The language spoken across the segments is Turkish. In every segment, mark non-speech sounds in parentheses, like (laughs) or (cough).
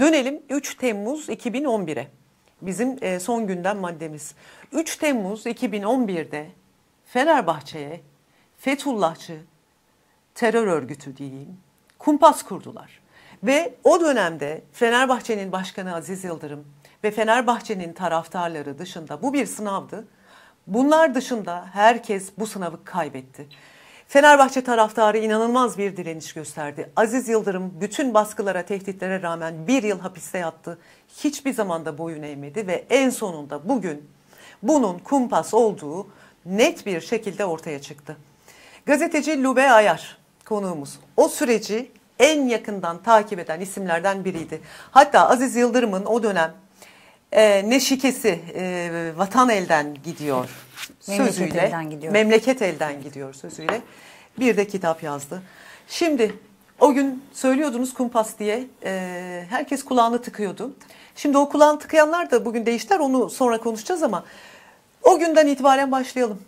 Dönelim 3 Temmuz 2011'e. Bizim e, son gündem maddemiz. 3 Temmuz 2011'de Fenerbahçe'ye Fethullahçı terör örgütü diyeyim kumpas kurdular. Ve o dönemde Fenerbahçe'nin başkanı Aziz Yıldırım ve Fenerbahçe'nin taraftarları dışında bu bir sınavdı. Bunlar dışında herkes bu sınavı kaybetti. Fenerbahçe taraftarı inanılmaz bir direniş gösterdi. Aziz Yıldırım bütün baskılara, tehditlere rağmen bir yıl hapiste yattı. Hiçbir zamanda boyun eğmedi ve en sonunda bugün bunun kumpas olduğu net bir şekilde ortaya çıktı. Gazeteci Lube Ayar konuğumuz. O süreci en yakından takip eden isimlerden biriydi. Hatta Aziz Yıldırım'ın o dönem e, ne şikesi e, vatan elden gidiyor memleket sözüyle. Elden gidiyor. Memleket elden gidiyor sözüyle. Bir de kitap yazdı. Şimdi o gün söylüyordunuz kumpas diye e, herkes kulağını tıkıyordu. Şimdi o kulağını tıkayanlar da bugün değiştiler onu sonra konuşacağız ama o günden itibaren başlayalım.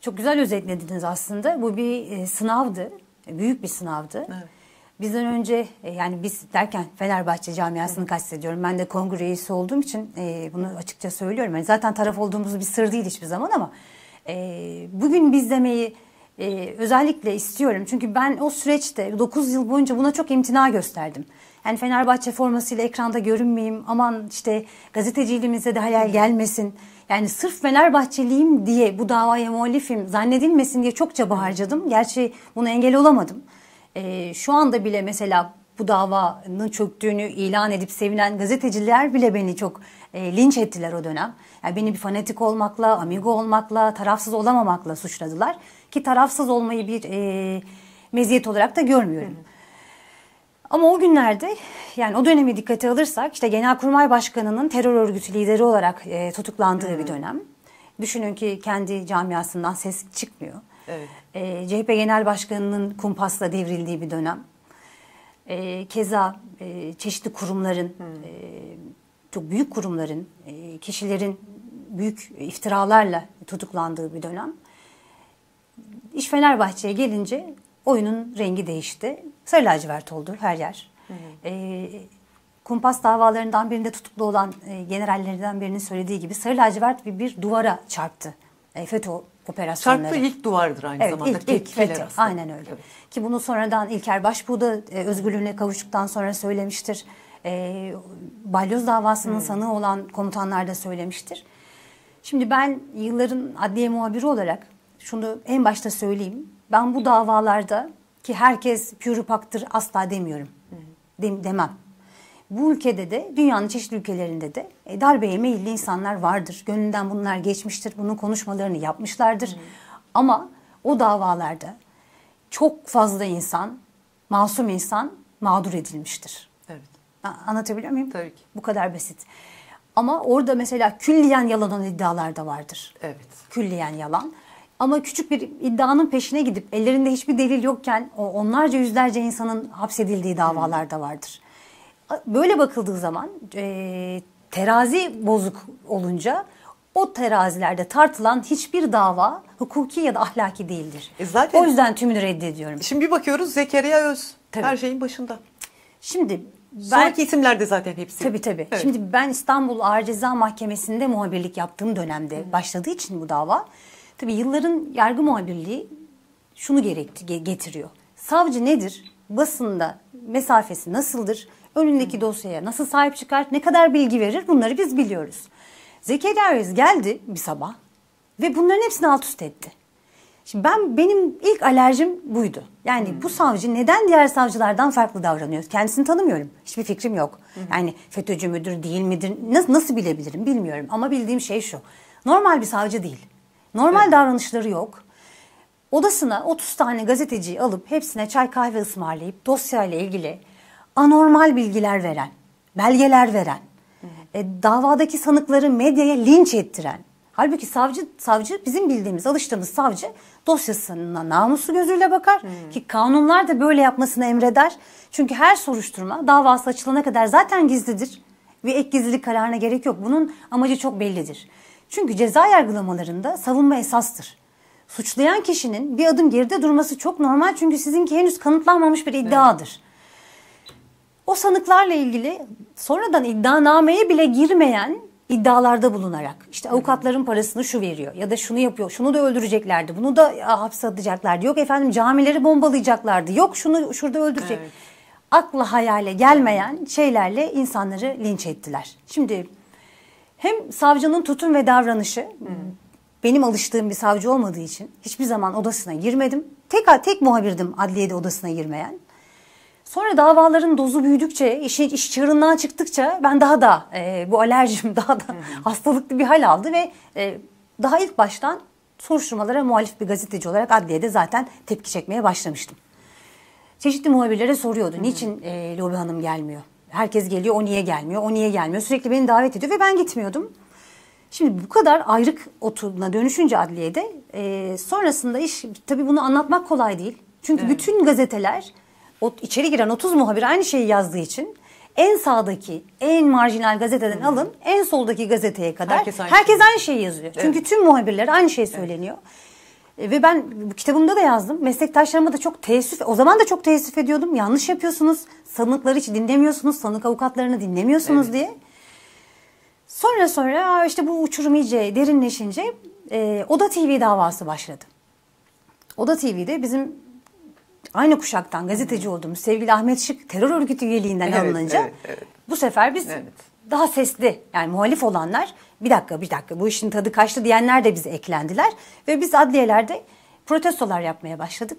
Çok güzel özetlediniz aslında. Bu bir e, sınavdı. Büyük bir sınavdı. Evet. Bizden önce e, yani biz derken Fenerbahçe camiasını kastediyorum. Ben de kongre üyesi olduğum için e, bunu açıkça söylüyorum. Yani zaten taraf olduğumuz bir sır değil hiçbir zaman ama e, bugün biz demeyi özellikle istiyorum. Çünkü ben o süreçte 9 yıl boyunca buna çok imtina gösterdim. Yani Fenerbahçe formasıyla ekranda görünmeyeyim, aman işte gazeteciliğimize de hayal gelmesin. Yani sırf Fenerbahçeliyim diye bu davaya muhalifim zannedilmesin diye çok çaba harcadım. Gerçi bunu engel olamadım e, şu anda bile mesela bu davanın çöktüğünü ilan edip sevinen gazeteciler bile beni çok e, linç ettiler o dönem. Yani beni bir fanatik olmakla, amigo olmakla, tarafsız olamamakla suçladılar. Ki tarafsız olmayı bir e, meziyet olarak da görmüyorum. Ama o günlerde yani o dönemi dikkate alırsak işte Genelkurmay Başkanı'nın terör örgütü lideri olarak e, tutuklandığı hı hı. bir dönem. Düşünün ki kendi camiasından ses çıkmıyor. Evet e, ee, CHP Genel Başkanı'nın kumpasla devrildiği bir dönem. E, keza e, çeşitli kurumların, hmm. e, çok büyük kurumların, e, kişilerin büyük iftiralarla tutuklandığı bir dönem. İş Fenerbahçe'ye gelince oyunun rengi değişti. Sarı lacivert oldu her yer. Hı hmm. hı. E, ee, kumpas davalarından birinde tutuklu olan e, generallerinden birinin söylediği gibi sarı lacivert bir, bir duvara çarptı. E, FETÖ operasyonları. Çarpı ilk duvardır aynı evet, zamanda. Ilk, ilk fethi. Aynen öyle. Evet. Ki bunu sonradan İlker Başbuğ da e, özgürlüğüne kavuştuktan sonra söylemiştir. E, balyoz davasının hmm. sanığı olan komutanlar da söylemiştir. Şimdi ben yılların adliye muhabiri olarak şunu en başta söyleyeyim. Ben bu davalarda ki herkes pürü asla demiyorum. Hmm. Dem demem bu ülkede de dünyanın çeşitli ülkelerinde de e, darbeye meyilli insanlar vardır. Gönlünden bunlar geçmiştir. Bunun konuşmalarını yapmışlardır. Hı. Hmm. Ama o davalarda çok fazla insan, masum insan mağdur edilmiştir. Evet. Anlatabiliyor muyum? Tabii ki. Bu kadar basit. Ama orada mesela külliyen yalan olan iddialar da vardır. Evet. Külliyen yalan. Ama küçük bir iddianın peşine gidip ellerinde hiçbir delil yokken onlarca yüzlerce insanın hapsedildiği davalar da vardır. Böyle bakıldığı zaman e, terazi bozuk olunca o terazilerde tartılan hiçbir dava hukuki ya da ahlaki değildir. E zaten, o yüzden tümünü reddediyorum. Şimdi bir bakıyoruz Zekeriya Öz tabii. her şeyin başında. Şimdi ben, Sonraki de zaten hepsi. Tabii tabii. Evet. Şimdi ben İstanbul Ağır Ceza Mahkemesi'nde muhabirlik yaptığım dönemde Hı. başladığı için bu dava. Tabii yılların yargı muhabirliği şunu gerekti, getiriyor. Savcı nedir? Basında mesafesi nasıldır? Önündeki Hı. dosyaya nasıl sahip çıkar, ne kadar bilgi verir bunları biz biliyoruz. Zekeriya Reis geldi bir sabah ve bunların hepsini alt üst etti. Şimdi ben benim ilk alerjim buydu. Yani hmm. bu savcı neden diğer savcılardan farklı davranıyor? Kendisini tanımıyorum. Hiçbir fikrim yok. Hmm. Yani FETÖ'cü müdür değil midir? Nasıl, nasıl bilebilirim bilmiyorum. Ama bildiğim şey şu. Normal bir savcı değil. Normal evet. davranışları yok. Odasına 30 tane gazeteciyi alıp hepsine çay kahve ısmarlayıp dosyayla ilgili anormal bilgiler veren, belgeler veren, e, davadaki sanıkları medyaya linç ettiren, halbuki savcı savcı bizim bildiğimiz, alıştığımız savcı dosyasına namuslu gözüyle bakar hmm. ki kanunlar da böyle yapmasını emreder. Çünkü her soruşturma davası açılana kadar zaten gizlidir ve ek gizlilik kararına gerek yok. Bunun amacı çok bellidir. Çünkü ceza yargılamalarında savunma esastır. Suçlayan kişinin bir adım geride durması çok normal çünkü sizinki henüz kanıtlanmamış bir iddiadır. Evet. O sanıklarla ilgili sonradan iddianameye bile girmeyen iddialarda bulunarak işte avukatların parasını şu veriyor ya da şunu yapıyor şunu da öldüreceklerdi bunu da hapse atacaklardı yok efendim camileri bombalayacaklardı yok şunu şurada öldürecek evet. akla hayale gelmeyen şeylerle insanları linç ettiler. Şimdi hem savcının tutum ve davranışı hmm. benim alıştığım bir savcı olmadığı için hiçbir zaman odasına girmedim. Tek tek muhabirdim adliyede odasına girmeyen. Sonra davaların dozu büyüdükçe, işin iş çığırından çıktıkça ben daha da e, bu alerjim (laughs) daha da hmm. hastalıklı bir hal aldı ve e, daha ilk baştan soruşturmalara muhalif bir gazeteci olarak adliyede zaten tepki çekmeye başlamıştım. Çeşitli muhabirlere soruyordu. Niçin e, Lobi Hanım gelmiyor? Herkes geliyor, o niye gelmiyor, o niye gelmiyor? Sürekli beni davet ediyor ve ben gitmiyordum. Şimdi bu kadar ayrık otuna dönüşünce adliyede e, sonrasında iş tabii bunu anlatmak kolay değil. Çünkü evet. bütün gazeteler o içeri giren 30 muhabir aynı şeyi yazdığı için en sağdaki en marjinal gazeteden hmm. alın en soldaki gazeteye kadar herkes aynı, herkes aynı şeyi yazıyor. Evet. Çünkü tüm muhabirler aynı şey söyleniyor. Evet. Ve ben bu kitabımda da yazdım. Meslektaşlarıma da çok teessüf, o zaman da çok teessüf ediyordum. Yanlış yapıyorsunuz, sanıkları hiç dinlemiyorsunuz, sanık avukatlarını dinlemiyorsunuz evet. diye. Sonra sonra işte bu uçurum iyice derinleşince e, Oda TV davası başladı. Oda TV'de bizim aynı kuşaktan gazeteci hı olduğumuz sevgili Ahmet Şık terör örgütü üyeliğinden evet, alınınca evet, evet. bu sefer biz evet. daha sesli yani muhalif olanlar bir dakika bir dakika bu işin tadı kaçtı diyenler de bize eklendiler ve biz adliyelerde protestolar yapmaya başladık.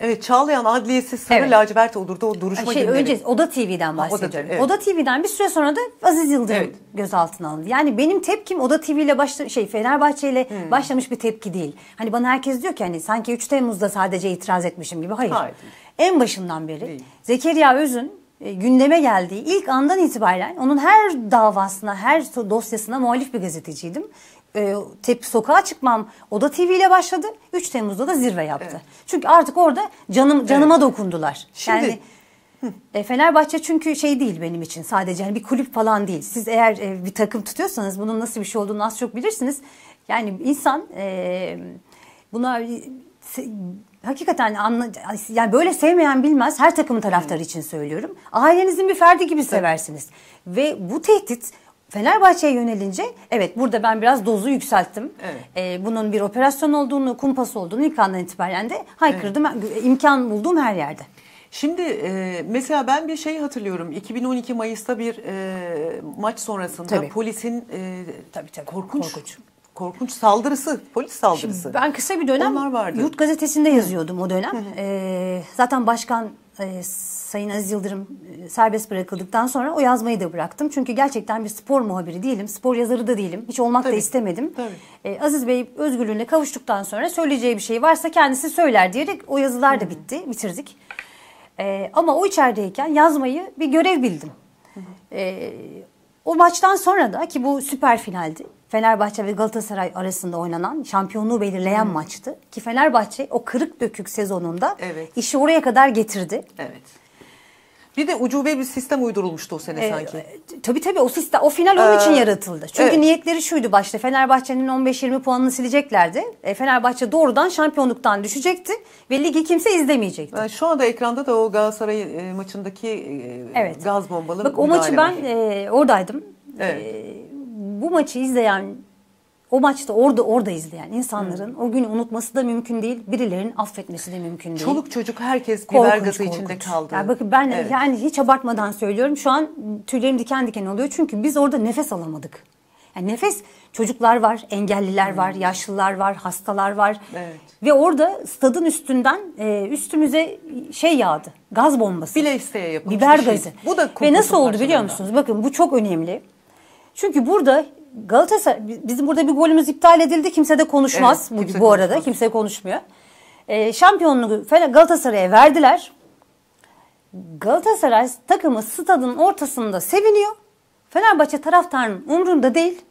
Evet Çağlayan Adliyesi Sarı evet. Lacivert Olur'da o duruşma şey, günleri. Önce Oda TV'den bahsediyorum. Oda, TV, evet. Oda TV'den bir süre sonra da Aziz Yıldırım evet. gözaltına alındı. Yani benim tepkim Oda TV ile başla, şey Fenerbahçe ile hmm. başlamış bir tepki değil. Hani bana herkes diyor ki hani sanki 3 Temmuz'da sadece itiraz etmişim gibi. Hayır. Hayır. En başından beri değil. Zekeriya Öz'ün e, gündeme geldiği ilk andan itibaren onun her davasına, her dosyasına muhalif bir gazeteciydim e, tep sokağa çıkmam Oda TV ile başladı. 3 Temmuz'da da zirve yaptı. Evet. Çünkü artık orada canım canıma evet. dokundular. Şimdi yani, e, Fenerbahçe çünkü şey değil benim için sadece yani bir kulüp falan değil. Siz eğer e, bir takım tutuyorsanız bunun nasıl bir şey olduğunu az çok bilirsiniz. Yani insan e, buna e, se, hakikaten anla, yani böyle sevmeyen bilmez her takımın taraftarı için söylüyorum. Ailenizin bir ferdi gibi seversiniz. Ve bu tehdit Fenerbahçe'ye yönelince evet burada ben biraz dozu yükselttim. Evet. Ee, bunun bir operasyon olduğunu, kumpas olduğunu ilk andan itibaren de haykırdım. Evet. Ee, imkan bulduğum her yerde. Şimdi e, mesela ben bir şey hatırlıyorum. 2012 Mayıs'ta bir e, maç sonrasında tabii. polisin e, tabii, tabii. korkunç Korkunç korkunç saldırısı, polis saldırısı. Şimdi ben kısa bir dönem vardı. Yurt gazetesinde yazıyordum o dönem. Ee, zaten başkan e, Sayın Aziz Yıldırım e, serbest bırakıldıktan sonra o yazmayı da bıraktım. Çünkü gerçekten bir spor muhabiri değilim, spor yazarı da değilim. Hiç olmak Tabii. da istemedim. Tabii. E, Aziz Bey özgürlüğüne kavuştuktan sonra söyleyeceği bir şey varsa kendisi söyler diyerek o yazılar da bitti, bitirdik. E, ama o içerideyken yazmayı bir görev bildim. E, o maçtan sonra da ki bu süper finaldi Fenerbahçe ve Galatasaray arasında oynanan şampiyonluğu belirleyen hmm. maçtı. Ki Fenerbahçe o kırık dökük sezonunda evet. işi oraya kadar getirdi. Evet. Bir de ucube bir sistem uydurulmuştu o sene ee, sanki. E, tabii tabii o sistem o final onun ee, için yaratıldı. Çünkü evet. niyetleri şuydu başta Fenerbahçe'nin 15-20 puanını sileceklerdi. E, Fenerbahçe doğrudan şampiyonluktan düşecekti ve ligi kimse izlemeyecekti. Yani ee, şu anda ekranda da o Galatasaray e, maçındaki e, evet. gaz bombalı Bak o maçı ben e, oradaydım. Evet. E, bu maçı izleyen o maçta orada orada izleyen insanların hmm. o günü unutması da mümkün değil. Birilerinin affetmesi de mümkün değil. Çoluk çocuk herkes korkunç, biber gazı korkunç. içinde kaldı. Yani bakın ben evet. yani hiç abartmadan söylüyorum. Şu an tüylerim diken diken oluyor. Çünkü biz orada nefes alamadık. Yani nefes çocuklar var, engelliler hmm. var, yaşlılar var, hastalar var. Evet. Ve orada stadın üstünden e, üstümüze şey yağdı. Gaz bombası. Bile isteye yapılmış Biber şey. gazı. Bu da Ve nasıl oldu biliyor musunuz? Bakın bu çok önemli. Çünkü burada Galatasaray bizim burada bir golümüz iptal edildi. Kimse de konuşmaz evet, kimse bu, bu arada. Kimse konuşmuyor. Ee, şampiyonluğu Galatasaray'a verdiler. Galatasaray takımı stadın ortasında seviniyor. Fenerbahçe taraftarının umrunda değil.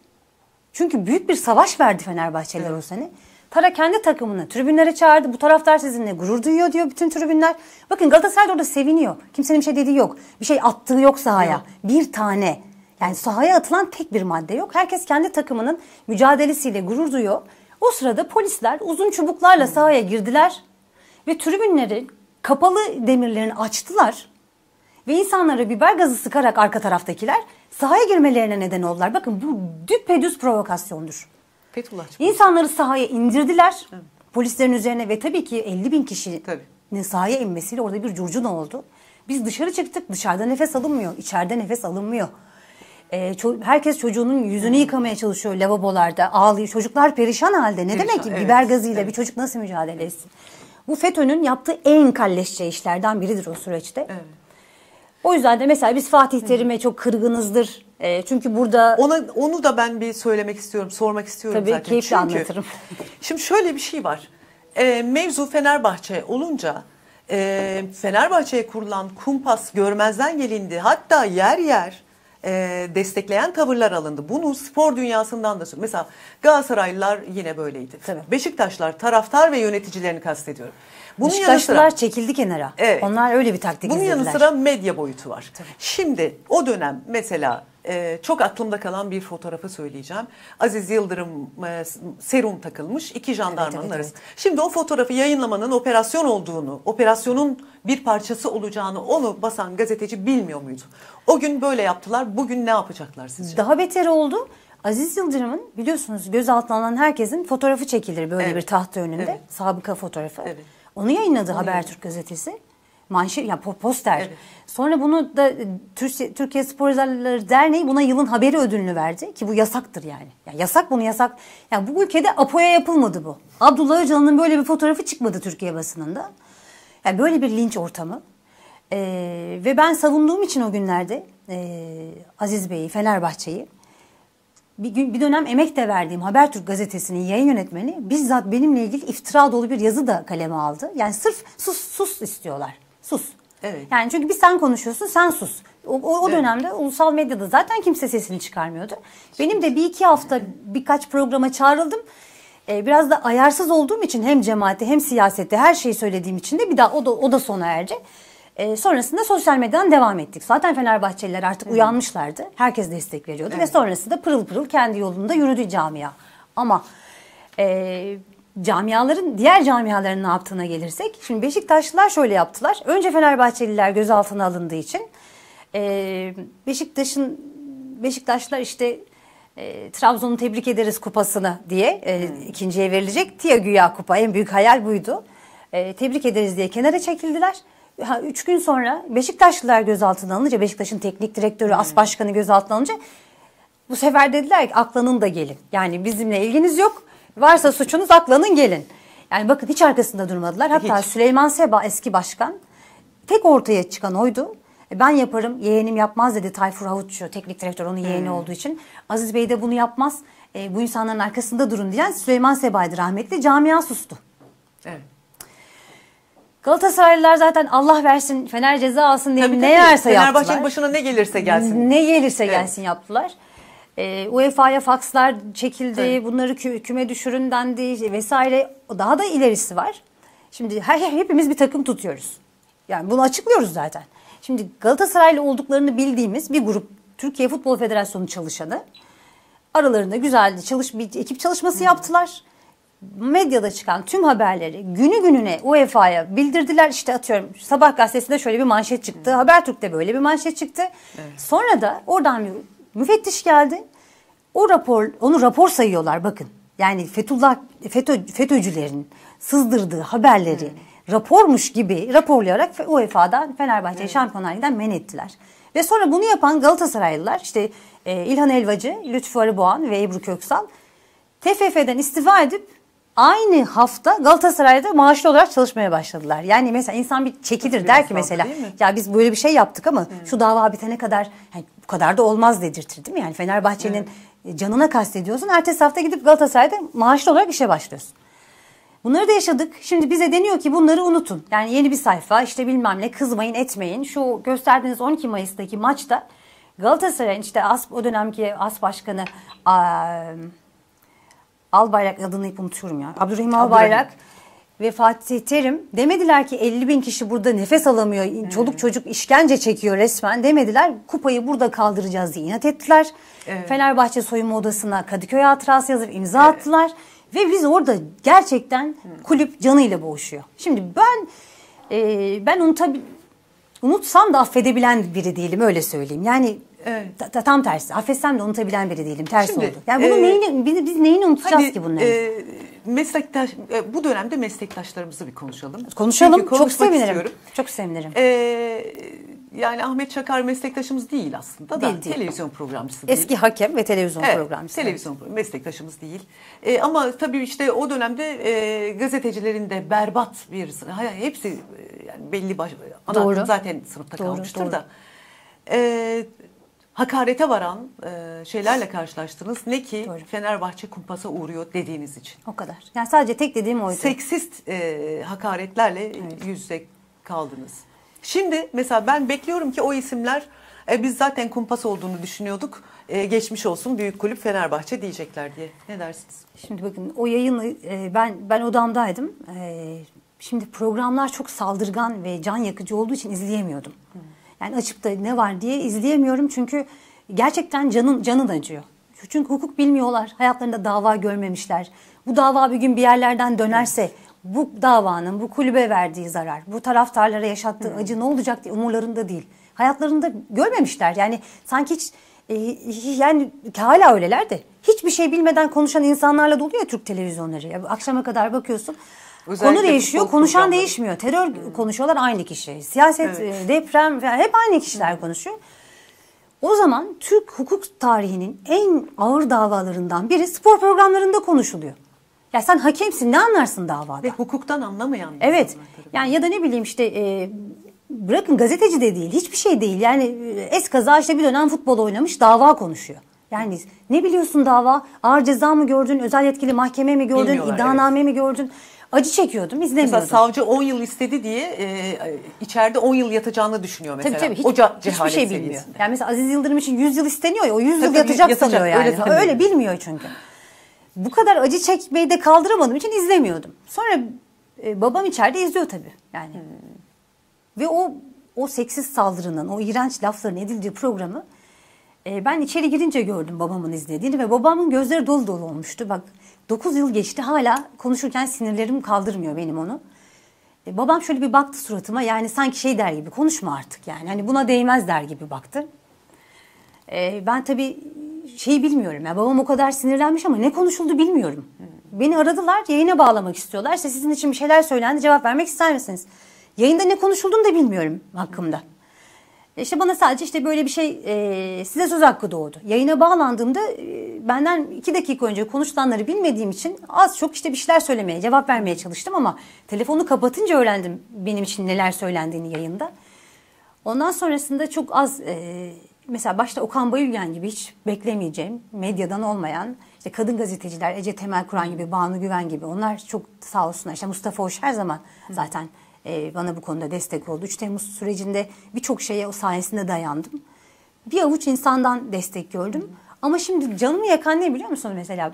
Çünkü büyük bir savaş verdi Fenerbahçeler evet. o sene. Tara kendi takımını tribünlere çağırdı. Bu taraftar sizinle gurur duyuyor diyor bütün tribünler. Bakın Galatasaray orada seviniyor. Kimsenin bir şey dediği yok. Bir şey attığı yok sahaya. Evet. Bir tane. Yani sahaya atılan tek bir madde yok. Herkes kendi takımının mücadelesiyle gurur duyuyor. O sırada polisler uzun çubuklarla sahaya girdiler ve tribünleri kapalı demirlerini açtılar ve insanlara biber gazı sıkarak arka taraftakiler sahaya girmelerine neden oldular. Bakın bu düpedüz provokasyondur. Fethullah. İnsanları sahaya indirdiler. Evet. Polislerin üzerine ve tabii ki 50 bin kişinin tabii. sahaya inmesiyle orada bir curcuna oldu. Biz dışarı çıktık. Dışarıda nefes alınmıyor. içeride nefes alınmıyor e, ço herkes çocuğunun yüzünü yıkamaya çalışıyor lavabolarda ağlıyor. Çocuklar perişan halde. Ne perişan, demek ki evet, biber gazıyla evet. bir çocuk nasıl mücadele etsin? Bu FETÖ'nün yaptığı en kalleşçe işlerden biridir o süreçte. Evet. O yüzden de mesela biz Fatih Terim'e çok kırgınızdır. E, çünkü burada... Ona, onu da ben bir söylemek istiyorum, sormak istiyorum Tabii, zaten. Tabii keyifle anlatırım. Şimdi şöyle bir şey var. E, mevzu Fenerbahçe olunca e, Fenerbahçe'ye kurulan kumpas görmezden gelindi. Hatta yer yer e, destekleyen tavırlar alındı. Bunu spor dünyasından da mesela Galatasaraylılar yine böyleydi. Tabii. Beşiktaşlar taraftar ve yöneticilerini kastediyorum. Bunun Beşiktaşlılar yanı sıra, çekildi kenara. Evet. Onlar öyle bir taktik Bunun izlediler. yanı sıra medya boyutu var. Tabii. Şimdi o dönem mesela ee, çok aklımda kalan bir fotoğrafı söyleyeceğim. Aziz Yıldırım e, serum takılmış iki jandarmanın evet, arasında. Evet. Şimdi o fotoğrafı yayınlamanın operasyon olduğunu, operasyonun bir parçası olacağını onu basan gazeteci bilmiyor muydu? O gün böyle yaptılar. Bugün ne yapacaklar sizce? Daha beter oldu. Aziz Yıldırım'ın biliyorsunuz gözaltına alınan herkesin fotoğrafı çekilir böyle evet. bir tahta önünde. Evet. Sabıka fotoğrafı. Evet. Onu yayınladı Onu Habertürk gazetesi manşet ya poster. Evet. Sonra bunu da e, Türkiye, Türkiye Spor Yazarları Derneği buna yılın haberi ödülünü verdi ki bu yasaktır yani. yani yasak bunu yasak. ya bu ülkede Apo'ya yapılmadı bu. Abdullah Öcalan'ın böyle bir fotoğrafı çıkmadı Türkiye basınında. ya böyle bir linç ortamı. Ee, ve ben savunduğum için o günlerde e, Aziz Bey'i, Fenerbahçe'yi bir, gün, bir dönem emek de verdiğim Habertürk gazetesinin yayın yönetmeni bizzat benimle ilgili iftira dolu bir yazı da kaleme aldı. Yani sırf sus sus istiyorlar. Sus. Evet. Yani çünkü biz sen konuşuyorsun sen sus. O, o, o dönemde evet. ulusal medyada zaten kimse sesini çıkarmıyordu. Benim de bir iki hafta birkaç programa çağrıldım. Ee, biraz da ayarsız olduğum için hem cemaati hem siyasette her şeyi söylediğim için de bir daha o da o da sona erdi. E, sonrasında sosyal medyadan devam ettik. Zaten Fenerbahçeliler artık evet. uyanmışlardı. Herkes destek veriyordu evet. ve sonrasında pırıl pırıl kendi yolunda yürüdü camia. Ama e, camiaların diğer camiaların ne yaptığına gelirsek. Şimdi Beşiktaşlılar şöyle yaptılar. Önce Fenerbahçeliler gözaltına alındığı için e, Beşiktaş'ın Beşiktaşlılar işte e, Trabzon'u tebrik ederiz kupasını diye e, hmm. ikinciye verilecek. Tia Güya kupa en büyük hayal buydu. E, tebrik ederiz diye kenara çekildiler. Ha, üç gün sonra Beşiktaşlılar gözaltına alınca Beşiktaş'ın teknik direktörü hmm. as başkanı gözaltına alınca bu sefer dediler ki aklanın da gelin. Yani bizimle ilginiz yok Varsa suçunuz aklanın gelin. Yani bakın hiç arkasında durmadılar. Hatta hiç. Süleyman Seba eski başkan tek ortaya çıkan oydu. E, ben yaparım yeğenim yapmaz dedi Tayfur Havutçu teknik direktör onun yeğeni hmm. olduğu için. Aziz Bey de bunu yapmaz e, bu insanların arkasında durun diyen Süleyman Seba'ydı rahmetli camia sustu. Evet. Galatasaraylılar zaten Allah versin Fener ceza alsın diye tabii, ne tabii. yerse Fenerbahçe yaptılar. Fenerbahçe'nin başına ne gelirse gelsin. Ne gelirse evet. gelsin yaptılar. Ee, e, UEFA'ya fakslar çekildi, evet. bunları kü küme düşürün dendi vesaire. Daha da ilerisi var. Şimdi her, her hepimiz bir takım tutuyoruz. Yani bunu açıklıyoruz zaten. Şimdi Galatasaraylı olduklarını bildiğimiz bir grup Türkiye Futbol Federasyonu çalışanı aralarında güzeldi, çalış bir ekip çalışması hmm. yaptılar. Medyada çıkan tüm haberleri günü gününe UEFA'ya bildirdiler. İşte atıyorum Sabah gazetesinde şöyle bir manşet çıktı. Hmm. Habertürk'te böyle bir manşet çıktı. Evet. Sonra da oradan bir Müfettiş geldi. O rapor, onu rapor sayıyorlar bakın. Yani Fethullah, FETÖ, FETÖ'cülerin sızdırdığı haberleri hmm. rapormuş gibi raporlayarak UEFA'dan Fenerbahçe'yi evet. Şampiyonlar Ligi'nden men ettiler. Ve sonra bunu yapan Galatasaraylılar işte e, İlhan Elvacı, Lütfü Arıboğan ve Ebru Köksal TFF'den istifa edip aynı hafta Galatasaray'da maaşlı olarak çalışmaya başladılar. Yani mesela insan bir çekilir Tabii der ki mesela ya biz böyle bir şey yaptık ama evet. Hmm. şu dava bitene kadar yani bu kadar da olmaz dedirtir değil mi? Yani Fenerbahçe'nin evet. canına kastediyorsun. Ertesi hafta gidip Galatasaray'da maaşlı olarak işe başlıyorsun. Bunları da yaşadık. Şimdi bize deniyor ki bunları unutun. Yani yeni bir sayfa işte bilmem ne kızmayın etmeyin. Şu gösterdiğiniz 12 Mayıs'taki maçta Galatasaray'ın işte ASP, o dönemki ASP başkanı Albayrak adını hep unutuyorum ya. Abdurrahim Albayrak ve Fatih Terim demediler ki 50 bin kişi burada nefes alamıyor. Hmm. Çoluk çocuk işkence çekiyor resmen demediler. Kupayı burada kaldıracağız diye inat ettiler. Evet. Fenerbahçe soyunma odasına Kadıköy hatırası yazıp imza evet. attılar. Ve biz orada gerçekten hmm. kulüp canıyla boğuşuyor. Şimdi ben e, ben unutabil unutsam da affedebilen biri değilim öyle söyleyeyim. Yani Evet. Ta, tam tersi. Affetsem de unutabilen biri değilim. Ters Şimdi, oldu. Yani bunu e, neyini, biz, biz neyini unutacağız hani, ki bunları? E, meslektaş, e, bu dönemde meslektaşlarımızı bir konuşalım. Konuşalım. Çok sevinirim. Istiyorum. Çok sevinirim. E, yani Ahmet Çakar meslektaşımız değil aslında değil, da değil. televizyon programcısı değil. Eski hakem ve televizyon evet, programcısı. Televizyon meslektaşımız değil. E, ama tabii işte o dönemde e, gazetecilerin de berbat bir hepsi e, yani belli baş, ana, zaten sınıfta doğru, kalmıştır doğru. da. E, hakarete varan e, şeylerle karşılaştınız. Ne ki Doğru. Fenerbahçe kumpasa uğruyor dediğiniz için. O kadar. Yani sadece tek dediğim oydu. Seksist e, hakaretlerle evet. yüz kaldınız. Şimdi mesela ben bekliyorum ki o isimler e, biz zaten kumpas olduğunu düşünüyorduk. E, geçmiş olsun büyük kulüp Fenerbahçe diyecekler diye. Ne dersiniz? Şimdi bakın o yayını e, ben ben odamdaydım. E, şimdi programlar çok saldırgan ve can yakıcı olduğu için izleyemiyordum. Hmm. Yani açıp da ne var diye izleyemiyorum çünkü gerçekten canın canın acıyor. Çünkü hukuk bilmiyorlar. Hayatlarında dava görmemişler. Bu dava bir gün bir yerlerden dönerse bu davanın bu kulübe verdiği zarar, bu taraftarlara yaşattığı acı ne olacak diye umurlarında değil. Hayatlarında görmemişler. Yani sanki hiç e, yani hala öyleler de hiçbir şey bilmeden konuşan insanlarla doluyor Türk televizyonları. akşama kadar bakıyorsun. Özellikle Konu değişiyor, konuşan değişmiyor. Terör hmm. konuşuyorlar aynı kişi. Siyaset, evet. E, deprem falan hep aynı kişiler hmm. konuşuyor. O zaman Türk hukuk tarihinin en ağır davalarından biri spor programlarında konuşuluyor. Ya sen hakemsin ne anlarsın davada? Ve hukuktan anlamayan. Evet. Yani ya da ne bileyim işte e, bırakın gazeteci de değil hiçbir şey değil. Yani e, es kaza işte bir dönem futbol oynamış dava konuşuyor. Yani ne biliyorsun dava? Ağır ceza mı gördün? Özel yetkili mahkeme mi gördün? Bilmiyorlar, evet. mi gördün? acı çekiyordum izlemiyordum. Mesela savcı 10 yıl istedi diye e, içeride 10 yıl yatacağını düşünüyor mesela. Tabii tabii hiç, hiçbir şey bilmiyor. Seviyesinde. Yani mesela Aziz Yıldırım için 100 yıl isteniyor ya o 100 tabii, yıl yatacak, yatacak sanıyor yani. Öyle, sanıyor. öyle bilmiyor çünkü. Bu kadar acı çekmeyi de kaldıramadığım için izlemiyordum. Sonra e, babam içeride izliyor tabii yani. Hmm. Ve o o seksiz saldırının, o iğrenç lafların edildiği programı e, ben içeri girince gördüm babamın izlediğini ve babamın gözleri dolu dolu olmuştu. Bak 9 yıl geçti hala konuşurken sinirlerim kaldırmıyor benim onu. E, babam şöyle bir baktı suratıma yani sanki şey der gibi konuşma artık yani hani buna değmez der gibi baktı. E, ben tabii şeyi bilmiyorum yani babam o kadar sinirlenmiş ama ne konuşuldu bilmiyorum. Beni aradılar yayına bağlamak istiyorlar işte sizin için bir şeyler söylendi cevap vermek ister misiniz? Yayında ne konuşulduğunu da bilmiyorum hakkımda. İşte bana sadece işte böyle bir şey e, size söz hakkı doğdu. Yayına bağlandığımda e, benden iki dakika önce konuşulanları bilmediğim için az çok işte bir şeyler söylemeye, cevap vermeye çalıştım ama telefonu kapatınca öğrendim benim için neler söylendiğini yayında. Ondan sonrasında çok az e, mesela başta Okan Bayülgen gibi hiç beklemeyeceğim medyadan olmayan işte kadın gazeteciler Ece Temel Kur'an gibi Banu Güven gibi onlar çok sağ olsunlar işte Mustafa Hoş her zaman zaten Hı ee, bana bu konuda destek oldu. 3 Temmuz sürecinde birçok şeye o sayesinde dayandım. Bir avuç insandan destek gördüm. Ama şimdi canımı yakan ne biliyor musunuz mesela?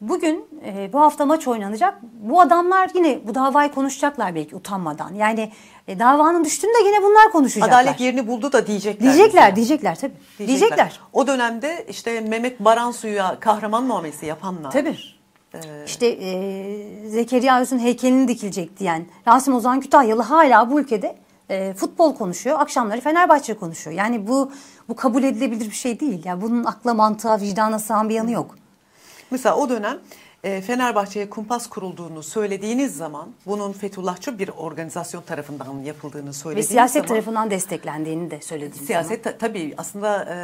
Bugün e, bu hafta maç oynanacak. Bu adamlar yine bu davayı konuşacaklar belki utanmadan. Yani e, davanın düştüğünde yine bunlar konuşacaklar. Adalet yerini buldu da diyecekler. Diyecekler, mesela. diyecekler tabii. Diyecekler. diyecekler. O dönemde işte Mehmet Baransu'ya kahraman muamelesi yapanlar. Tabii. İşte e, Zekeriya Öz'ün heykelini dikilecek diyen Rasim Ozan Kütahyalı hala bu ülkede e, futbol konuşuyor. Akşamları Fenerbahçe konuşuyor. Yani bu bu kabul edilebilir bir şey değil. Yani bunun akla, mantığa, vicdana sığan bir yanı yok. Mesela o dönem e, Fenerbahçe'ye kumpas kurulduğunu söylediğiniz zaman bunun Fethullahçı bir organizasyon tarafından yapıldığını söylediğiniz Ve siyaset zaman, tarafından desteklendiğini de söylediğiniz siyaset zaman. tabii aslında e,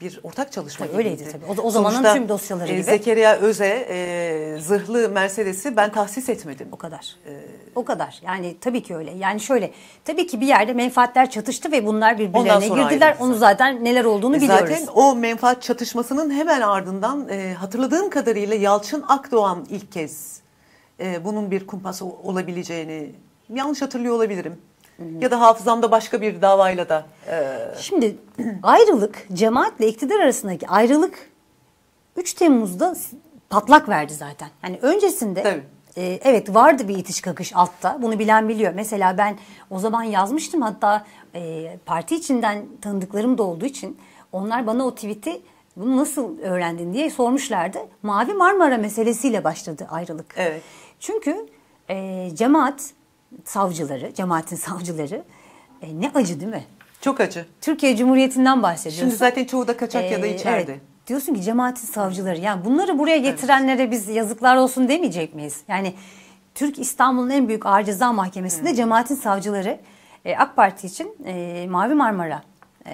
bir ortak çalışma tabii gibiydi. Öyleydi tabii. O, o zamanın Sonuçta, tüm dosyaları e, gibi. Zekeriya Öze e, zırhlı Mercedes'i ben tahsis etmedim. O kadar. E, o kadar. Yani tabii ki öyle. Yani şöyle tabii ki bir yerde menfaatler çatıştı ve bunlar birbirlerine girdiler. Onu zaten neler olduğunu e, biliyoruz. Zaten o menfaat çatışmasının hemen ardından e, hatırladığım kadarıyla Yalçın Akdoğan ilk kez e, bunun bir kumpası olabileceğini yanlış hatırlıyor olabilirim. Hı hı. Ya da hafızamda başka bir davayla da. E... Şimdi (clears throat) ayrılık cemaatle iktidar arasındaki ayrılık 3 Temmuz'da patlak verdi zaten. Yani öncesinde Tabii. E, evet vardı bir itiş kakış altta. Bunu bilen biliyor. Mesela ben o zaman yazmıştım hatta e, parti içinden tanıdıklarım da olduğu için onlar bana o tweet'i bunu nasıl öğrendin diye sormuşlardı. Mavi Marmara meselesiyle başladı ayrılık. Evet. Çünkü e, cemaat savcıları, cemaatin savcıları e, ne acı değil mi? Çok acı. Türkiye Cumhuriyeti'nden bahsediyorsun. Şimdi zaten çoğu da kaçak ee, ya da e, içeride. Evet. Diyorsun ki cemaatin savcıları yani bunları buraya getirenlere evet. biz yazıklar olsun demeyecek miyiz? Yani Türk İstanbul'un en büyük ağır ceza mahkemesinde evet. Hmm. cemaatin savcıları e, AK Parti için e, Mavi Marmara e,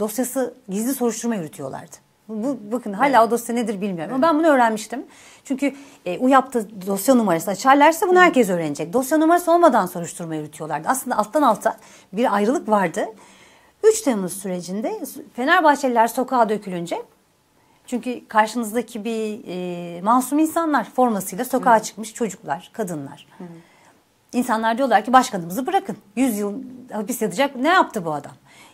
dosyası gizli soruşturma yürütüyorlardı. Bu bakın hala evet. o dosya nedir bilmiyorum evet. ama ben bunu öğrenmiştim. Çünkü e, UYAP'ta dosya numarası açarlarsa bunu herkes öğrenecek. Dosya numarası olmadan soruşturma yürütüyorlardı. Aslında alttan alta bir ayrılık vardı. 3 Temmuz sürecinde Fenerbahçeliler sokağa dökülünce çünkü karşınızdaki bir e, masum insanlar formasıyla sokağa Hı. çıkmış çocuklar, kadınlar. Hı. İnsanlar diyorlar ki başkanımızı bırakın. 100 yıl hapis yatacak ne yaptı bu adam?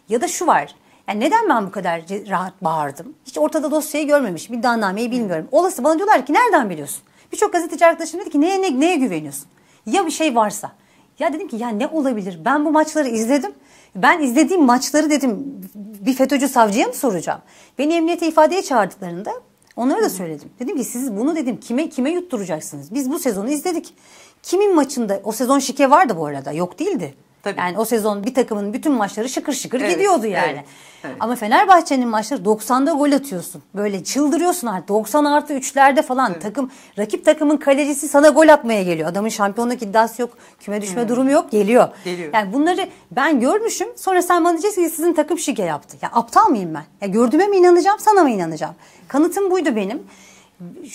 Ya da şu var yani neden ben bu kadar rahat bağırdım? Hiç ortada dosyayı görmemişim. İddianameyi bilmiyorum. Olası bana diyorlar ki nereden biliyorsun? Birçok gazeteci arkadaşım dedi ki neye, ne, neye güveniyorsun? Ya bir şey varsa? Ya dedim ki ya ne olabilir? Ben bu maçları izledim. Ben izlediğim maçları dedim bir FETÖ'cü savcıya mı soracağım? Beni emniyete ifadeye çağırdıklarında onlara da söyledim. Dedim ki siz bunu dedim kime kime yutturacaksınız? Biz bu sezonu izledik. Kimin maçında o sezon şike vardı bu arada yok değildi. Tabii. Yani o sezon bir takımın bütün maçları şıkır şıkır evet, gidiyordu yani. Evet, evet. Ama Fenerbahçe'nin maçları 90'da gol atıyorsun. Böyle çıldırıyorsun artık. 90 artı 3'lerde falan evet. takım rakip takımın kalecisi sana gol atmaya geliyor. Adamın şampiyonluk iddiası yok. Küme düşme hmm. durumu yok. Geliyor. Geliyor. Yani bunları ben görmüşüm. Sonra sen bana diyeceksin ki sizin takım şike yaptı. Ya aptal mıyım ben? Ya gördüğüme mi inanacağım sana mı inanacağım? Kanıtım buydu benim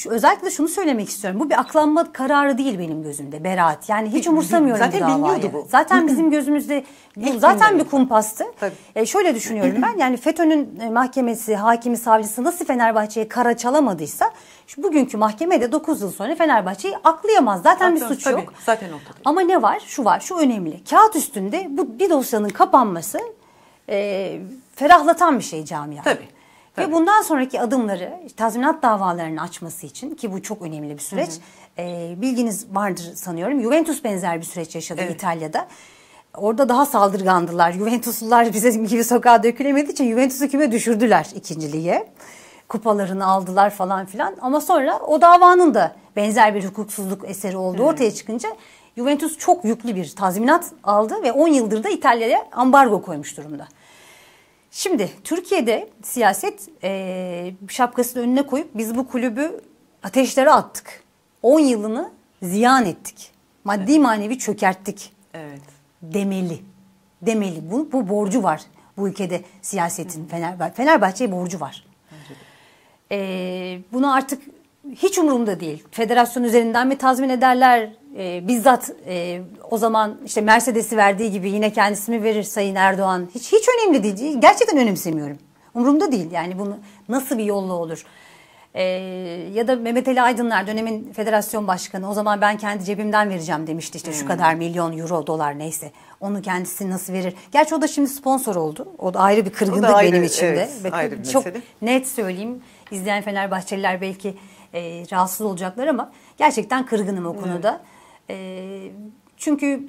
özellikle şunu söylemek istiyorum. Bu bir aklanma kararı değil benim gözümde Berat. Yani hiç umursamıyorum zaten davayı. biliniyordu bu. Zaten (clears throat) bizim gözümüzde bu zaten bir kumpastı. Tabii. E, şöyle düşünüyorum ben. Yani FETÖ'nün e, mahkemesi, hakimi, savcısı nasıl Fenerbahçe'ye kara çalamadıysa şu bugünkü mahkemede 9 yıl sonra Fenerbahçe'yi aklayamaz. Zaten, zaten bir suç tabii, yok. Zaten ortada. Ama ne var? Şu var. Şu önemli. Kağıt üstünde bu bir dosyanın kapanması e, ferahlatan bir şey camia. Tabii. Tabii. Ve bundan sonraki adımları tazminat davalarını açması için ki bu çok önemli bir süreç. Hı hı. E, bilginiz vardır sanıyorum. Juventus benzer bir süreç yaşadı evet. İtalya'da. Orada daha saldırgandılar. Juventuslular bize (laughs) gibi sokağa dökülemediği için Juventus'u küme düşürdüler ikinciliğe. Kupalarını aldılar falan filan. Ama sonra o davanın da benzer bir hukuksuzluk eseri olduğu ortaya çıkınca Juventus çok yüklü bir tazminat aldı ve 10 yıldır da İtalya'ya ambargo koymuş durumda. Şimdi Türkiye'de siyaset e, şapkasını önüne koyup biz bu kulübü ateşlere attık. 10 yılını ziyan ettik. Maddi evet. manevi çökerttik. Evet. Demeli. Demeli. Bu, bu borcu var bu ülkede siyasetin. Fenerbahçe, Fenerbahçe'ye borcu var. Ee, bunu artık hiç umurumda değil. Federasyon üzerinden mi tazmin ederler? e, bizzat e, o zaman işte Mercedes'i verdiği gibi yine kendisini verir Sayın Erdoğan. Hiç hiç önemli değil. Gerçekten önemsemiyorum. Umurumda değil yani bunu nasıl bir yolla olur. E, ya da Mehmet Ali Aydınlar dönemin federasyon başkanı o zaman ben kendi cebimden vereceğim demişti işte hmm. şu kadar milyon euro dolar neyse. Onu kendisi nasıl verir? Gerçi o da şimdi sponsor oldu. O da ayrı bir kırgınlık benim için de. Evet, çok mesele. net söyleyeyim. İzleyen Fenerbahçeliler belki e, rahatsız olacaklar ama gerçekten kırgınım o konuda. Evet. E, çünkü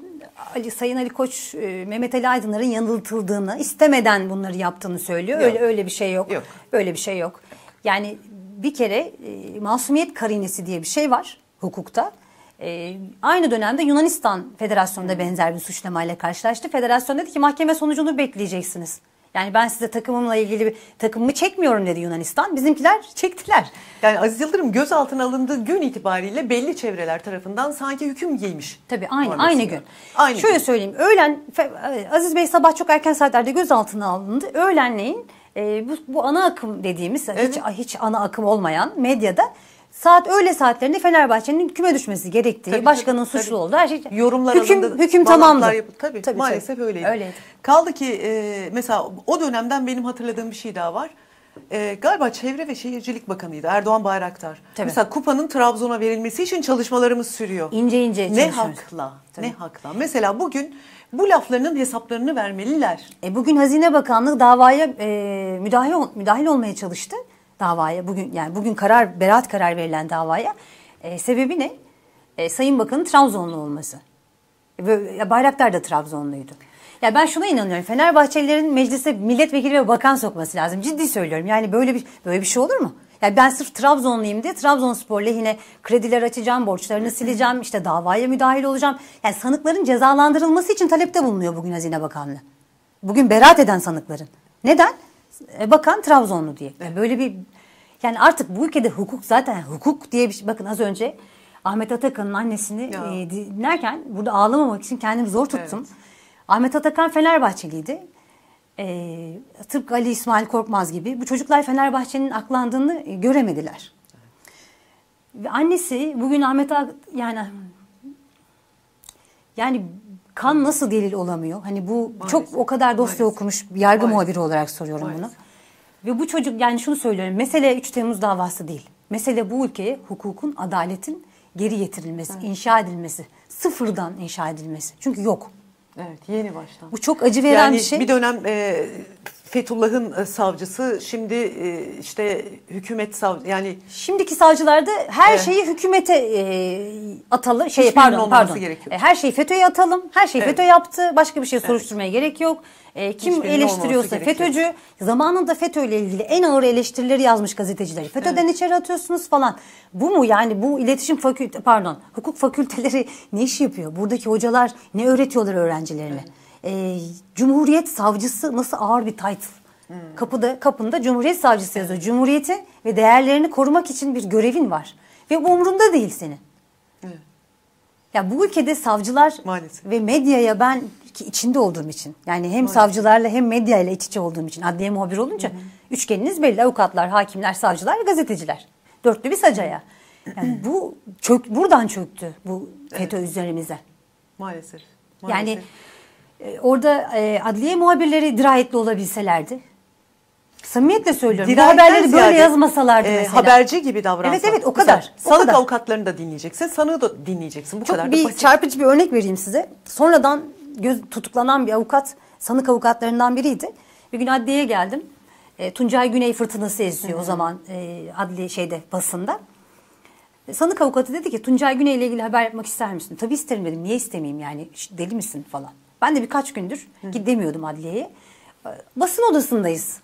Ali Sayın Ali Koç e, Mehmet Ali Aydınlar'ın yanıltıldığını, istemeden bunları yaptığını söylüyor. Yok. Öyle öyle bir şey yok. yok. Öyle bir şey yok. Yani bir kere e, masumiyet karinesi diye bir şey var hukukta. E, aynı dönemde Yunanistan Federasyonu'nda benzer bir suçlamayla karşılaştı. Federasyon dedi ki mahkeme sonucunu bekleyeceksiniz. Yani ben size takımımla ilgili bir takımımı çekmiyorum dedi Yunanistan. Bizimkiler çektiler. Yani Aziz Yıldırım gözaltına alındığı gün itibariyle belli çevreler tarafından sanki hüküm giymiş. Tabii aynı aynı gün. Aynı Şöyle gün. söyleyeyim. Öğlen Aziz Bey sabah çok erken saatlerde gözaltına alındı. Öğlenleyin e, bu, bu ana akım dediğimiz evet. hiç hiç ana akım olmayan medyada saat öyle saatlerinde Fenerbahçe'nin küme düşmesi gerektiği, tabii, başkanın tabii, suçlu oldu. Her şey yorumlar hüküm, alanında hüküm tamamdı. Yapıldı. Tabii, tabii maalesef tabii. öyleydi. öyleydi. Kaldı ki e, mesela o dönemden benim hatırladığım bir şey daha var. E, galiba Çevre ve Şehircilik Bakanı'ydı Erdoğan Bayraktar. Tabii. Mesela kupanın Trabzon'a verilmesi için çalışmalarımız sürüyor. İnce ince Ne hakla, tabii. ne hakla. Mesela bugün bu laflarının hesaplarını vermeliler. E, bugün Hazine Bakanlığı davaya e, müdahil, müdahil olmaya çalıştı davaya bugün yani bugün karar beraat karar verilen davaya e, sebebi ne? E, Sayın Bakan'ın Trabzonlu olması. E, Bayraktar da Trabzonluydu. Ya ben şuna inanıyorum. Fenerbahçelilerin meclise milletvekili ve bakan sokması lazım. Ciddi söylüyorum. Yani böyle bir böyle bir şey olur mu? Ya ben sırf Trabzonluyum diye Trabzonspor lehine krediler açacağım, borçlarını sileceğim, işte davaya müdahil olacağım. Yani sanıkların cezalandırılması için talepte bulunuyor bugün Hazine Bakanlığı. Bugün beraat eden sanıkların. Neden? E, bakan Trabzonlu diye. Yani böyle bir yani artık bu ülkede hukuk zaten hukuk diye bir şey. Bakın az önce Ahmet Atakan'ın annesini e, dinlerken burada ağlamamak için kendimi zor tuttum. Evet. Ahmet Atakan Fenerbahçeliydi. E, tıpkı Ali İsmail Korkmaz gibi bu çocuklar Fenerbahçe'nin aklandığını e, göremediler. Evet. Ve annesi bugün Ahmet yani yani kan nasıl delil olamıyor? Hani bu Maalesef. çok o kadar dosya Maalesef. okumuş yargı Maalesef. muhabiri olarak soruyorum Maalesef. bunu. Ve bu çocuk yani şunu söylüyorum. Mesele 3 Temmuz davası değil. Mesele bu ülkeye hukukun, adaletin geri getirilmesi, evet. inşa edilmesi. Sıfırdan inşa edilmesi. Çünkü yok. Evet yeni baştan. Bu çok acı veren yani bir şey. Bir dönem e, Fethullah'ın e, savcısı şimdi e, işte hükümet sav yani şimdiki savcılarda her evet. şeyi hükümete e, atalım şey Hiçbirinin pardon pardon gerekiyor. her şeyi FETÖ'ye atalım her şeyi evet. FETÖ yaptı başka bir şey soruşturmaya evet. gerek yok kim Hiçbirinin eleştiriyorsa FETÖ'cü zamanında FETÖ ile ilgili en ağır eleştirileri yazmış gazeteciler FETÖ'den evet. içeri atıyorsunuz falan bu mu yani bu iletişim fakülte pardon hukuk fakülteleri (laughs) ne iş yapıyor buradaki hocalar ne öğretiyorlar öğrencilerine evet e, Cumhuriyet Savcısı nasıl ağır bir title. Hmm. Kapıda, kapında Cumhuriyet Savcısı yazıyor. Cumhuriyeti ve değerlerini korumak için bir görevin var. Ve bu umurunda değil senin. Ya bu ülkede savcılar Maalesef. ve medyaya ben ki içinde olduğum için yani hem Maalesef. savcılarla hem medyayla iç içe olduğum için adliye muhabir olunca hı hı. üçgeniniz belli avukatlar, hakimler, savcılar ve gazeteciler. Dörtlü bir sacaya. Yani bu çök buradan çöktü bu FETÖ evet. üzerimize. Maalesef. Maalesef. Yani e, orada e, adliye muhabirleri dirayetli olabilselerdi. Samimiyetle söylüyorum. Dirayetten Bu haberleri ziyade, böyle yazmasalardı e, mesela. Haberci gibi davransalar. Evet evet o kadar. Güzel. O Sanık kadar. avukatlarını da dinleyeceksin. Sanığı da dinleyeceksin. Bu Çok kadar bir basit. çarpıcı bir örnek vereyim size. Sonradan göz tutuklanan bir avukat, sanık avukatlarından biriydi. Bir gün adliyeye geldim. E, Tuncay Güney fırtınası esiyor o zaman e, adli şeyde basında. E, sanık avukatı dedi ki Tuncay Güney ile ilgili haber yapmak ister misin? Tabii isterim dedim. Niye istemeyeyim yani deli misin falan. Ben de birkaç gündür Hı. gidemiyordum adliyeye. Ee, basın odasındayız.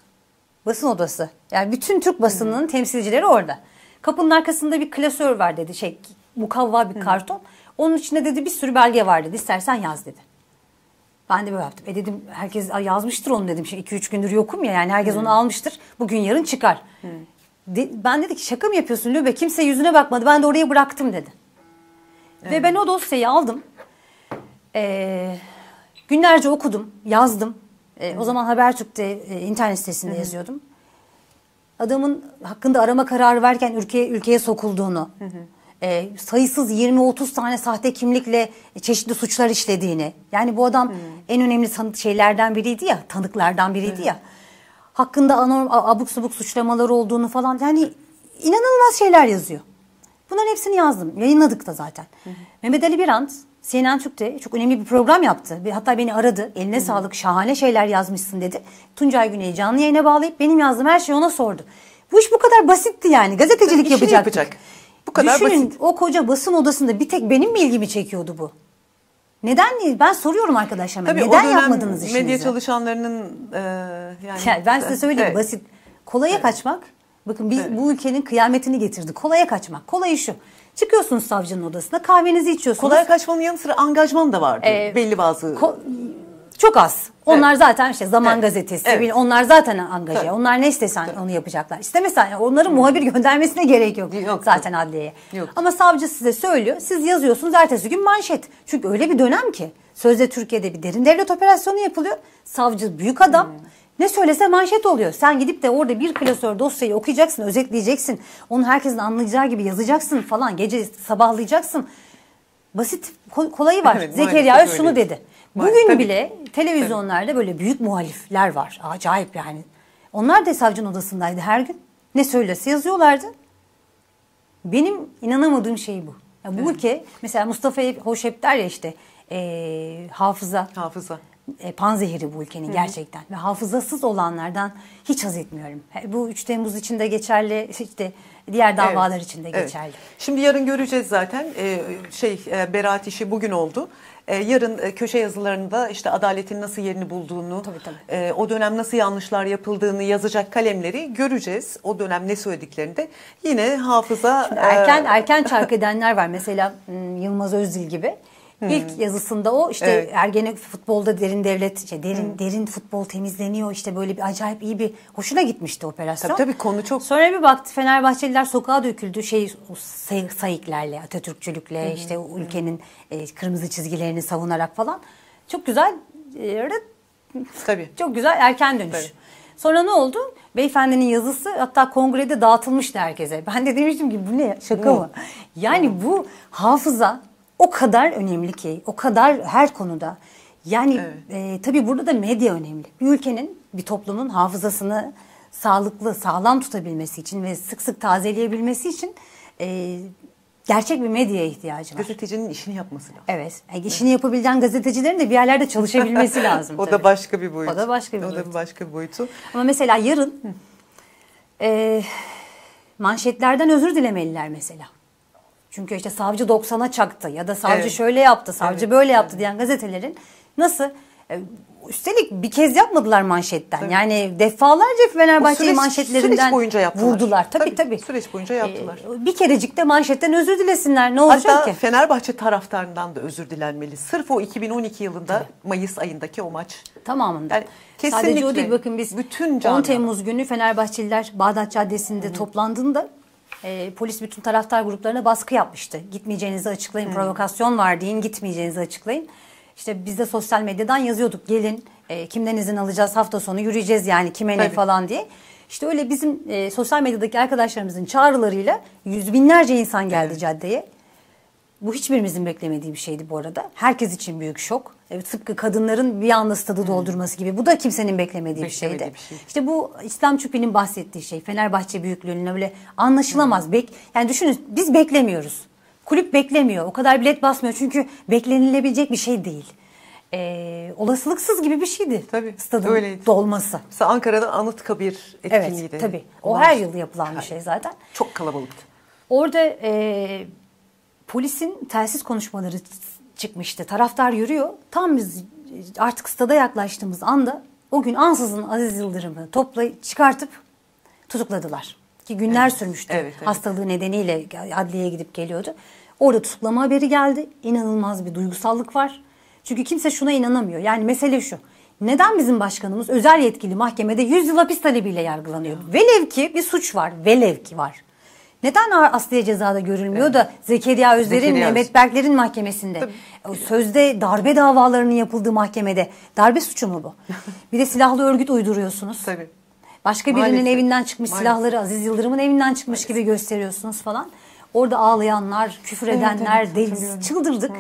Basın odası. Yani bütün Türk basınının Hı. temsilcileri orada. Kapının arkasında bir klasör var dedi. Şey, mukavva bir Hı. karton. Onun içinde dedi bir sürü belge var dedi. İstersen yaz dedi. Ben de böyle yaptım. E dedim herkes yazmıştır onu dedim. Şimdi şey, 2-3 gündür yokum ya yani herkes Hı. onu almıştır. Bugün yarın çıkar. De, ben dedi ki şaka mı yapıyorsun Lübe? Kimse yüzüne bakmadı. Ben de oraya bıraktım dedi. Evet. Ve ben o dosyayı aldım. Eee Günlerce okudum, yazdım. E, o zaman Habertürk'te e, internet sitesinde Hı-hı. yazıyordum. Adamın hakkında arama kararı verken ülkeye ülkeye sokulduğunu, e, sayısız 20-30 tane sahte kimlikle çeşitli suçlar işlediğini. Yani bu adam Hı-hı. en önemli tanık şeylerden biriydi ya, tanıklardan biriydi Hı-hı. ya. Hakkında anorm abuk subuk suçlamalar olduğunu falan. Yani inanılmaz şeyler yazıyor. Bunların hepsini yazdım. Yayınladık da zaten. Hı-hı. Mehmet Ali Birant CNN Türk'te çok önemli bir program yaptı. Hatta beni aradı. Eline Hı. sağlık şahane şeyler yazmışsın dedi. Tuncay Güney canlı yayına bağlayıp benim yazdığım her şeyi ona sordu. Bu iş bu kadar basitti yani. Gazetecilik Tabii, yapacaktık. yapacak. Bu kadar Düşünün, basit. o koca basın odasında bir tek benim mi ilgimi çekiyordu bu? Neden değil? Ben soruyorum arkadaşlarıma. Tabii neden yapmadınız işinizi? Medya çalışanlarının e, yani, yani ben size söyleyeyim evet. basit kolaya evet. kaçmak. Bakın biz evet. bu ülkenin kıyametini getirdi. Kolaya kaçmak. Kolayı şu. Çıkıyorsunuz savcının odasına kahvenizi içiyorsunuz. Kolay kaçmanın yanı sıra angajman da vardı ee, belli bazı. Çok az. Onlar evet. zaten işte Zaman evet. Gazetesi, evet. onlar zaten angaje. Evet. Onlar ne istesen evet. onu yapacaklar. İstemesen yani onların muhabir göndermesine gerek yok, yok zaten adliyeye. Yok. Ama savcı size söylüyor, siz yazıyorsunuz ertesi gün manşet. Çünkü öyle bir dönem ki sözde Türkiye'de bir derin devlet operasyonu yapılıyor. Savcı büyük adam. Hmm ne söylese manşet oluyor. Sen gidip de orada bir klasör dosyayı okuyacaksın, özetleyeceksin. Onu herkesin anlayacağı gibi yazacaksın falan. Gece sabahlayacaksın. Basit kolayı var. (laughs) Evet, Zekeriya Özsunu dedi. Bugün Tabii. bile televizyonlarda Tabii. böyle büyük muhalifler var. Acayip yani. Onlar da savcının odasındaydı her gün. Ne söylese yazıyorlardı. Benim inanamadığım şey bu. Ya bu evet. ülke mesela Mustafa Hoşep der ya işte e, hafıza. Hafıza e, panzehiri bu ülkenin Hı-hı. gerçekten. Ve hafızasız olanlardan hiç haz etmiyorum. Bu 3 Temmuz için de geçerli, (laughs) işte diğer davalar evet. için de geçerli. Evet. Şimdi yarın göreceğiz zaten. Ee, şey e, beraat işi bugün oldu. E, yarın e, köşe yazılarında işte adaletin nasıl yerini bulduğunu, tabii, tabii. E, o dönem nasıl yanlışlar yapıldığını yazacak kalemleri göreceğiz. O dönem ne söylediklerini de yine hafıza... Şimdi erken e, erken çark (laughs) edenler var. Mesela hmm, Yılmaz Özdil gibi. Hmm. İlk yazısında o işte evet. ergene futbolda derin devlet işte derin hmm. derin futbol temizleniyor işte böyle bir acayip iyi bir hoşuna gitmişti operasyon. Tabii tabii konu çok. Sonra bir baktı Fenerbahçeliler sokağa döküldü şey sayıklarla Atatürkçülükle hmm. işte ülkenin e, kırmızı çizgilerini savunarak falan. Çok güzel e, tabii. Çok güzel erken dönüş. Tabii. Sonra ne oldu? Beyefendinin yazısı hatta kongrede dağıtılmıştı herkese. Ben de demiştim ki bu ne şaka mı? Yani bu hafıza o kadar önemli ki, o kadar her konuda. Yani evet. e, tabii burada da medya önemli. Bir ülkenin, bir toplumun hafızasını sağlıklı, sağlam tutabilmesi için ve sık sık tazeleyebilmesi için e, gerçek bir medyaya ihtiyacı var. Gazetecinin işini yapması lazım. Evet. Yani e, işini evet. yapabilen gazetecilerin de bir yerlerde çalışabilmesi (laughs) lazım. o tabii. da başka bir boyut. O da başka bir boyut. O da başka bir boyutu. Ama mesela yarın e, manşetlerden özür dilemeliler mesela. Çünkü işte savcı 90'a çaktı ya da savcı evet. şöyle yaptı, savcı evet. böyle yaptı evet. diyen gazetelerin nasıl e, Üstelik bir kez yapmadılar manşetten. Tabii. Yani defalarca Fenerbahçe'yi manşetlerinden süreç boyunca yaptılar. vurdular. Tabii, tabii tabii. Süreç boyunca yaptılar. Ee, bir kerecik de manşetten özür dilesinler. Ne olacak Hatta ki? Fenerbahçe taraftarından da özür dilenmeli. Sırf o 2012 yılında tabii. Mayıs ayındaki o maç. Tamamında. Yani kesinlikle. Sadece o değil bakın biz bütün 10 Temmuz günü Fenerbahçeliler Bağdat Caddesi'nde Hı-hı. toplandığında e, polis bütün taraftar gruplarına baskı yapmıştı. Gitmeyeceğinizi açıklayın, hmm. provokasyon var deyin, gitmeyeceğinizi açıklayın. İşte biz de sosyal medyadan yazıyorduk gelin e, kimden izin alacağız hafta sonu yürüyeceğiz yani kime ne falan diye. İşte öyle bizim e, sosyal medyadaki arkadaşlarımızın çağrılarıyla yüz binlerce insan geldi evet. caddeye. Bu hiçbirimizin beklemediği bir şeydi bu arada. Herkes için büyük şok. Evet, tıpkı kadınların bir anda stadı hmm. doldurması gibi. Bu da kimsenin beklemediği, bir şeydi. Bir şey. İşte bu İslam Çupi'nin bahsettiği şey. Fenerbahçe büyüklüğünün öyle anlaşılamaz. Hı. Hmm. Bek, yani düşünün biz beklemiyoruz. Kulüp beklemiyor. O kadar bilet basmıyor. Çünkü beklenilebilecek bir şey değil ee, olasılıksız gibi bir şeydi. Tabii. Stadın öyleydi. dolması. Mesela Ankara'da Anıtkabir etkinliğiydi. Evet tabii. O Ondan her yıl yapılan bir şey zaten. Çok kalabalıktı. Orada e, Polisin telsiz konuşmaları çıkmıştı. Taraftar yürüyor. Tam biz artık stada yaklaştığımız anda o gün ansızın Aziz Yıldırım'ı topla çıkartıp tutukladılar. Ki günler evet. sürmüştü. Evet, evet. Hastalığı nedeniyle adliyeye gidip geliyordu. Orada tutuklama haberi geldi. İnanılmaz bir duygusallık var. Çünkü kimse şuna inanamıyor. Yani mesele şu. Neden bizim başkanımız özel yetkili mahkemede 100 yıl hapis talebiyle yargılanıyor? Ya. Velev ki bir suç var. Velev ki var. Neden asliye cezada görülmüyor evet. da Zekeriya Özler'in, Mehmet Berkler'in mahkemesinde? Tabii. E, sözde darbe davalarının yapıldığı mahkemede. Darbe suçu mu bu? bir de silahlı örgüt uyduruyorsunuz. Tabii. Başka birinin Maalesef. evinden çıkmış Maalesef. silahları Aziz Yıldırım'ın evinden çıkmış Maalesef. gibi gösteriyorsunuz falan. Orada ağlayanlar, küfür edenler, evet, evet, deli, çıldırdık. Hmm.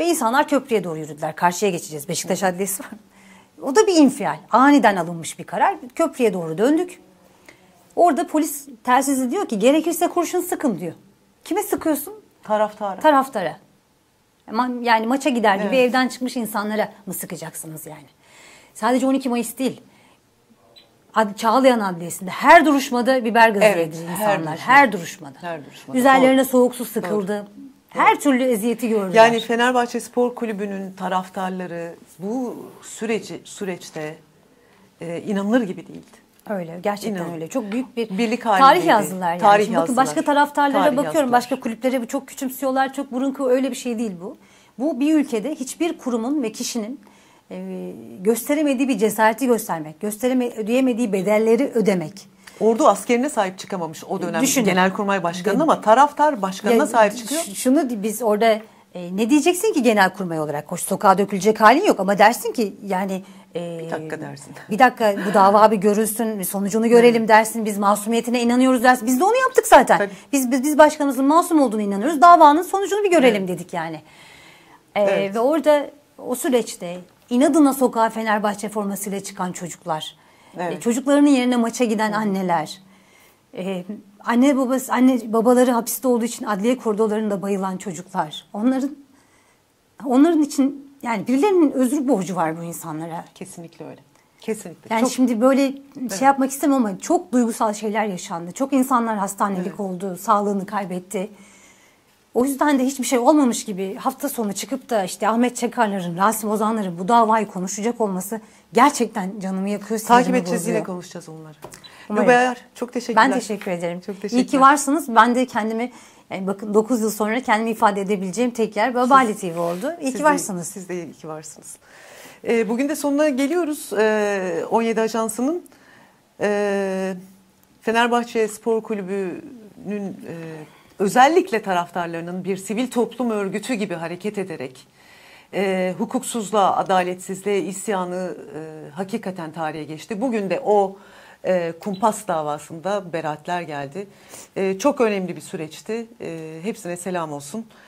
Ve insanlar köprüye doğru yürüdüler. Karşıya geçeceğiz. Beşiktaş Adliyesi var. O da bir infial. Aniden alınmış bir karar. Köprüye doğru döndük. Orada polis telsizi diyor ki gerekirse kurşun sıkın diyor. Kime sıkıyorsun? Taraftara. Taraftara. Yani maça gider gibi evet. evden çıkmış insanlara mı sıkacaksınız yani? Sadece 12 Mayıs değil. Ad, Çağlayan Adliyesi'nde her duruşmada biber gazı evet, yedi insanlar. Her, duruşmada. her duruşmada. Her duruşmada. Üzerlerine Doğru. soğuk su sıkıldı. Doğru. Her türlü eziyeti gördüler. Yani Fenerbahçe Spor Kulübü'nün taraftarları bu süreci süreçte e, inanılır gibi değildi. Öyle gerçekten İnan. öyle. Çok büyük bir birlik tarih yazdılar yani. Tarih yazdılar. Bakın başka taraftarlara tarih bakıyorum. Yazdılar. Başka kulüplere çok küçümsüyorlar. Çok burun kıvı öyle bir şey değil bu. Bu bir ülkede hiçbir kurumun ve kişinin e, gösteremediği bir cesareti göstermek, göstereme bedelleri ödemek. Ordu askerine sahip çıkamamış o dönem Düşünün. Genelkurmay Başkanı ama taraftar başkanına ya, sahip çıkıyor. Şunu biz orada e, ne diyeceksin ki genel kurmay olarak? Hoş sokağa dökülecek halin yok ama dersin ki yani... E, bir dakika dersin. (laughs) Bir dakika bu dava bir görülsün, sonucunu görelim dersin. Biz masumiyetine inanıyoruz dersin. Biz de onu yaptık zaten. Biz, biz, biz başkanımızın masum olduğunu inanıyoruz. Davanın sonucunu bir görelim evet. dedik yani. E, evet. Ve orada o süreçte inadına sokağa Fenerbahçe formasıyla çıkan çocuklar... E, evet. Çocuklarının yerine maça giden anneler. Ee, anne babası anne babaları hapiste olduğu için adliye koridorlarında bayılan çocuklar. Onların onların için yani birilerinin özür borcu var bu insanlara. Kesinlikle öyle. Kesinlikle. Yani çok, şimdi böyle şey evet. şey yapmak istemem ama çok duygusal şeyler yaşandı. Çok insanlar hastanelik evet. oldu, sağlığını kaybetti. O yüzden de hiçbir şey olmamış gibi hafta sonu çıkıp da işte Ahmet Çakarların, Rasim Ozanların bu davayı konuşacak olması gerçekten canımı yakıyor. Takip edeceğiz bozuyor. yine konuşacağız onları. Umarım. Yok çok teşekkürler. Ben teşekkür ederim. Çok teşekkür. İyi ki varsınız. Ben de kendimi yani bakın 9 yıl sonra kendimi ifade edebileceğim tek yer Babali TV oldu. İyi ki varsınız. De, siz de iyi ki varsınız. E, bugün de sonuna geliyoruz e, ee, 17 Ajansı'nın. E, Fenerbahçe Spor Kulübü'nün e, özellikle taraftarlarının bir sivil toplum örgütü gibi hareket ederek e, hukuksuzluğa, adaletsizliğe isyanı e, hakikaten tarihe geçti. Bugün de o e, kumpas davasında beraatler geldi. E, çok önemli bir süreçti. E, hepsine selam olsun.